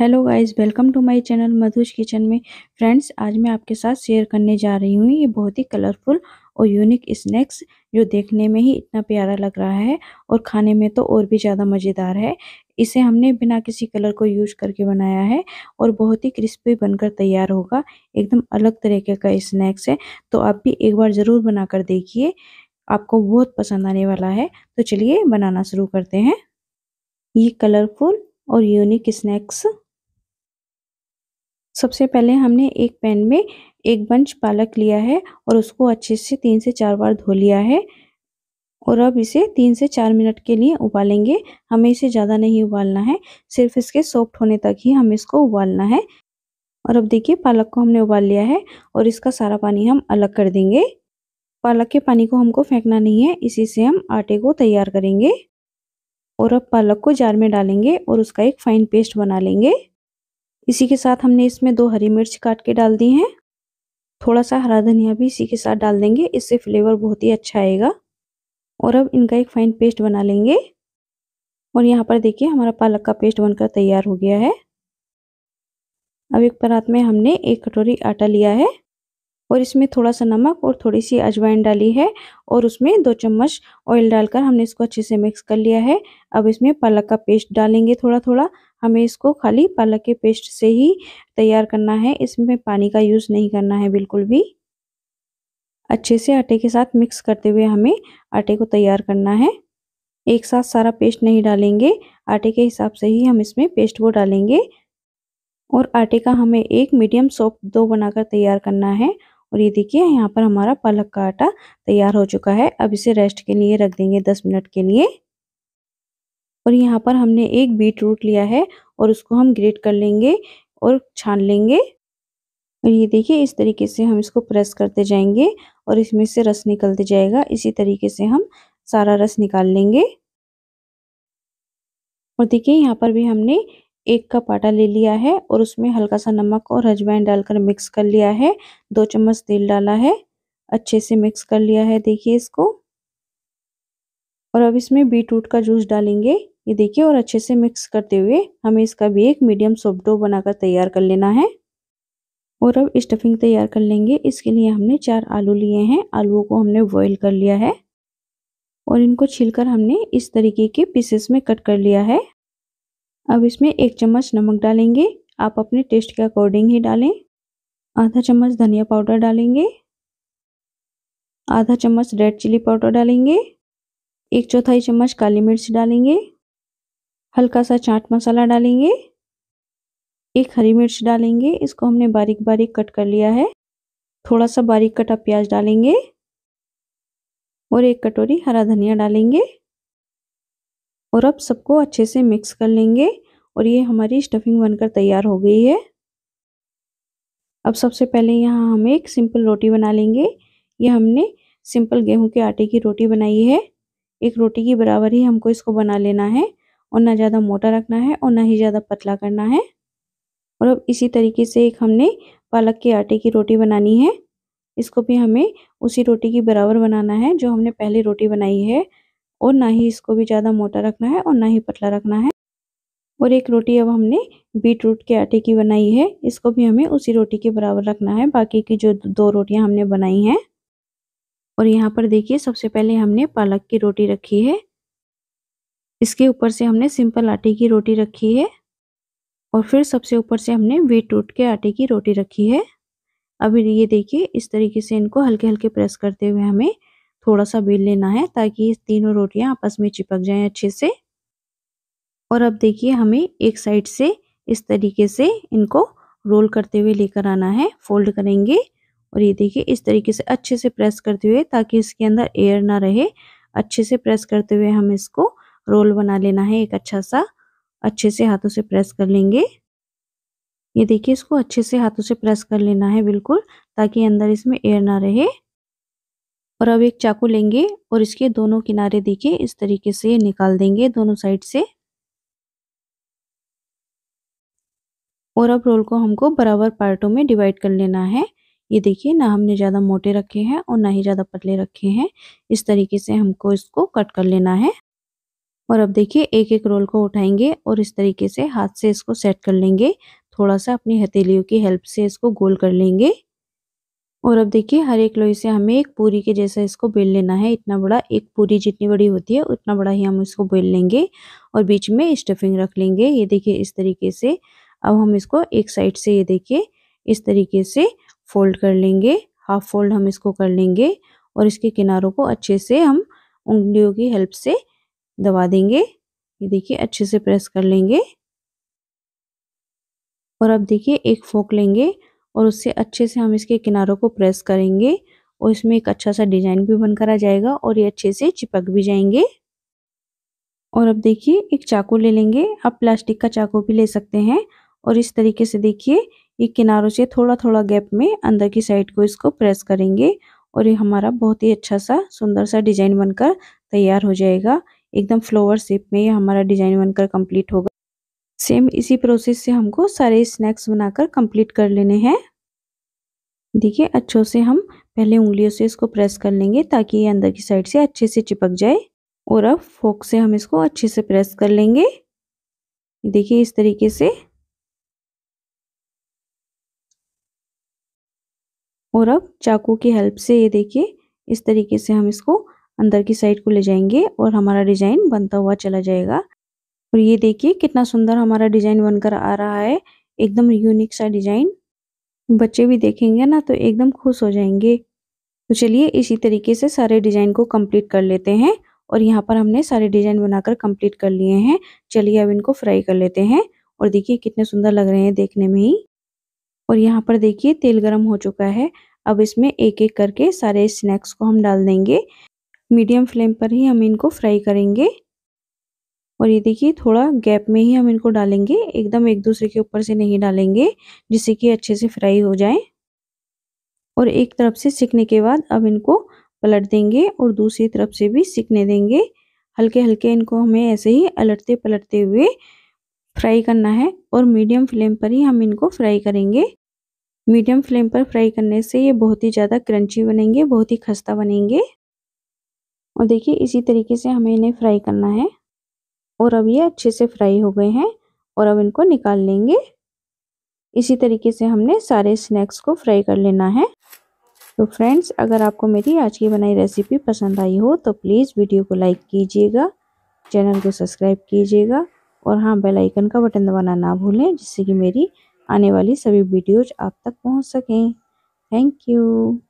hello guys welcome to my channel Madhu's kitchen में friends आज मैं आपके साथ शेयर करने जा रही हूँ ये बहुत ही कलरफुल और यूनिक स्नैक्स जो देखने में ही इतना प्यारा लग रहा है और खाने में तो और भी ज़्यादा मज़ेदार है इसे हमने बिना किसी कलर को यूज करके बनाया है और बहुत ही क्रिस्पी बनकर तैयार होगा एकदम अलग तरीके का स्नैक्स है तो आप भी एक बार ज़रूर बना कर देखिए आपको बहुत पसंद आने वाला है तो चलिए बनाना शुरू करते हैं ये कलरफुल और यूनिक स्नैक्स सबसे पहले हमने एक पैन में एक बंच पालक लिया है और उसको अच्छे से तीन से चार बार धो लिया है और अब इसे तीन से चार मिनट के लिए उबालेंगे हमें इसे ज़्यादा नहीं उबालना है सिर्फ इसके सॉफ्ट होने तक ही हमें इसको उबालना है और अब देखिए पालक को हमने उबाल लिया है और इसका सारा पानी हम अलग कर देंगे पालक के पानी को हमको फेंकना नहीं है इसी से हम आटे को तैयार करेंगे और अब पालक को जार में डालेंगे और उसका एक फाइन पेस्ट बना लेंगे इसी के साथ हमने इसमें दो हरी मिर्च काट के डाल दी हैं थोड़ा सा हरा धनिया भी इसी के साथ डाल देंगे इससे फ्लेवर बहुत ही अच्छा आएगा और अब इनका एक फाइन पेस्ट बना लेंगे और यहाँ पर देखिए हमारा पालक का पेस्ट बनकर तैयार हो गया है अब एक परात में हमने एक कटोरी आटा लिया है और इसमें थोड़ा सा नमक और थोड़ी सी अजवाइन डाली है और उसमें दो चम्मच ऑयल डालकर हमने इसको अच्छे से मिक्स कर लिया है अब इसमें पालक का पेस्ट डालेंगे थोड़ा थोड़ा हमें इसको खाली पालक के पेस्ट से ही तैयार करना है इसमें पानी का यूज़ नहीं करना है बिल्कुल भी अच्छे से आटे के साथ मिक्स करते हुए हमें आटे को तैयार करना है एक साथ सारा पेस्ट नहीं डालेंगे आटे के हिसाब से ही हम इसमें पेस्ट वो डालेंगे और आटे का हमें एक मीडियम सॉफ्ट दो बनाकर तैयार करना है और ये देखिए यहाँ पर हमारा पालक का आटा तैयार हो चुका है अब इसे रेस्ट के लिए रख देंगे दस मिनट के लिए और यहाँ पर हमने एक बीट रूट लिया है और उसको हम ग्रेट कर लेंगे और छान लेंगे और ये देखिए इस तरीके से हम इसको प्रेस करते जाएंगे और इसमें से रस निकलते जाएगा इसी तरीके से हम सारा रस निकाल लेंगे और देखिए यहाँ पर भी हमने एक कप आटा ले लिया है और उसमें हल्का सा नमक और अजवाइन डालकर मिक्स कर लिया है दो चम्मच तेल डाला है अच्छे से मिक्स कर लिया है देखिए इसको और अब इसमें बीट रूट का जूस डालेंगे ये देखिए और अच्छे से मिक्स करते हुए हमें इसका भी एक मीडियम सॉफ्ट डो बनाकर तैयार कर लेना है और अब स्टफिंग तैयार कर लेंगे इसके लिए हमने चार आलू लिए हैं आलूओं को हमने बॉईल कर लिया है और इनको छिलकर हमने इस तरीके के पीसेस में कट कर लिया है अब इसमें एक चम्मच नमक डालेंगे आप अपने टेस्ट के अकॉर्डिंग ही डालें आधा चम्मच धनिया पाउडर डालेंगे आधा चम्मच रेड चिली पाउडर डालेंगे एक चौथाई चम्मच काली मिर्च डालेंगे हल्का सा चाट मसाला डालेंगे एक हरी मिर्च डालेंगे इसको हमने बारीक बारीक कट कर लिया है थोड़ा सा बारीक कटा प्याज डालेंगे और एक कटोरी हरा धनिया डालेंगे और अब सबको अच्छे से मिक्स कर लेंगे और ये हमारी स्टफिंग बनकर तैयार हो गई है अब सबसे पहले यहाँ हम एक सिंपल रोटी बना लेंगे ये हमने सिंपल गेहूं के आटे की रोटी बनाई है एक रोटी की बराबर ही हमको इसको बना लेना है और ना ज़्यादा मोटा रखना है और ना ही ज़्यादा पतला करना है और अब इसी तरीके से एक हमने पालक के आटे की रोटी बनानी है इसको भी हमें उसी रोटी की बराबर बनाना है जो हमने पहले रोटी बनाई है और ना ही इसको भी ज़्यादा मोटा रखना है और ना ही पतला रखना है और एक रोटी अब हमने बीट रूट के आटे की बनाई है इसको भी हमें उसी रोटी के बराबर रखना है बाकी की जो दो रोटियां हमने बनाई हैं और यहाँ पर देखिए सबसे पहले हमने पालक की रोटी रखी है इसके ऊपर से हमने सिंपल आटे की रोटी रखी है और फिर सबसे ऊपर से हमने बीट रूट के आटे की रोटी रखी है अभी ये देखिए इस तरीके से इनको हल्के हल्के प्रेस करते हुए हमें थोड़ा सा बेल लेना है ताकि तीनों रोटियां आपस में चिपक जाएं अच्छे से और अब देखिए हमें एक साइड से इस तरीके से इनको रोल करते हुए लेकर आना है फोल्ड करेंगे और ये देखिए इस तरीके से अच्छे से प्रेस करते हुए ताकि इसके अंदर एयर ना रहे अच्छे से प्रेस करते हुए हम इसको रोल बना लेना है एक अच्छा सा अच्छे से हाथों से प्रेस कर लेंगे ये देखिए इसको अच्छे से हाथों से प्रेस कर लेना है बिल्कुल ताकि अंदर इसमें एयर ना रहे और अब एक चाकू लेंगे और इसके दोनों किनारे देखिए इस तरीके से निकाल देंगे दोनों साइड से और अब रोल को हमको बराबर पार्टों में डिवाइड कर लेना है ये देखिए ना हमने ज़्यादा मोटे रखे हैं और ना ही ज़्यादा पतले रखे हैं इस तरीके से हमको इसको कट कर लेना है और अब देखिए एक एक रोल को उठाएंगे और इस तरीके से हाथ से इसको सेट कर लेंगे थोड़ा सा अपनी हथेलियों की हेल्प से इसको गोल कर लेंगे और अब देखिए हर एक लोई से हमें एक पूरी के जैसा इसको बेल लेना है इतना बड़ा एक पूरी जितनी बड़ी होती है उतना बड़ा ही हम इसको बेल लेंगे और बीच में स्टफिंग रख लेंगे ये देखिए इस तरीके से अब हम इसको एक साइड से ये देखिए इस तरीके से फोल्ड कर लेंगे हाफ फोल्ड हम इसको कर लेंगे और इसके किनारों को अच्छे से हम उंगलियों की हेल्प से दबा देंगे ये देखिए अच्छे से प्रेस कर लेंगे और अब देखिए एक फोक लेंगे और उससे अच्छे से हम इसके किनारों को प्रेस करेंगे और इसमें एक अच्छा सा डिजाइन भी बनकर आ जाएगा और ये अच्छे से चिपक भी जाएंगे और अब देखिए एक चाकू ले लेंगे आप प्लास्टिक का चाकू भी ले सकते हैं और इस तरीके से देखिए ये किनारों से थोड़ा थोड़ा गैप में अंदर की साइड को इसको प्रेस करेंगे और ये हमारा बहुत ही अच्छा सा सुंदर सा डिजाइन बनकर तैयार हो जाएगा एकदम फ्लोवर शेप में ये हमारा डिजाइन बनकर कंप्लीट होगा सेम इसी प्रोसेस से हमको सारे स्नैक्स बनाकर कंप्लीट कर लेने हैं देखिए अच्छों से हम पहले उंगलियों से इसको प्रेस कर लेंगे ताकि ये अंदर की साइड से अच्छे से चिपक जाए और अब फोक से हम इसको अच्छे से प्रेस कर लेंगे देखिए इस तरीके से और अब चाकू की हेल्प से ये देखिए इस तरीके से हम इसको अंदर की साइड को ले जाएंगे और हमारा डिजाइन बनता हुआ चला जाएगा और ये देखिए कितना सुंदर हमारा डिजाइन बनकर आ रहा है एकदम यूनिक सा डिजाइन बच्चे भी देखेंगे ना तो एकदम खुश हो जाएंगे तो चलिए इसी तरीके से सारे डिजाइन को कंप्लीट कर लेते हैं और यहाँ पर हमने सारे डिजाइन बनाकर कंप्लीट कर लिए हैं चलिए अब इनको फ्राई कर लेते हैं और देखिए कितने सुंदर लग रहे हैं देखने में ही और यहाँ पर देखिए तेल गर्म हो चुका है अब इसमें एक एक करके सारे स्नैक्स को हम डाल देंगे मीडियम फ्लेम पर ही हम इनको फ्राई करेंगे और ये देखिए थोड़ा गैप में ही हम इनको डालेंगे एकदम एक दूसरे के ऊपर से नहीं डालेंगे जिससे कि अच्छे से फ्राई हो जाए और एक तरफ से सिकने के बाद अब इनको पलट देंगे और दूसरी तरफ से भी सिकने देंगे हल्के हल्के इनको हमें ऐसे ही अलटते पलटते हुए फ्राई करना है और मीडियम फ्लेम पर ही हम इनको फ्राई करेंगे मीडियम फ्लेम पर फ्राई करने से ये बहुत ही ज़्यादा क्रंची बनेंगे बहुत ही खस्ता बनेंगे और देखिए इसी तरीके से हमें इन्हें फ्राई करना है और अब ये अच्छे से फ्राई हो गए हैं और अब इनको निकाल लेंगे इसी तरीके से हमने सारे स्नैक्स को फ्राई कर लेना है तो फ्रेंड्स अगर आपको मेरी आज की बनाई रेसिपी पसंद आई हो तो प्लीज़ वीडियो को लाइक कीजिएगा चैनल को सब्सक्राइब कीजिएगा और हाँ बेल आइकन का बटन दबाना ना भूलें जिससे कि मेरी आने वाली सभी वीडियोज आप तक पहुँच सकें थैंक यू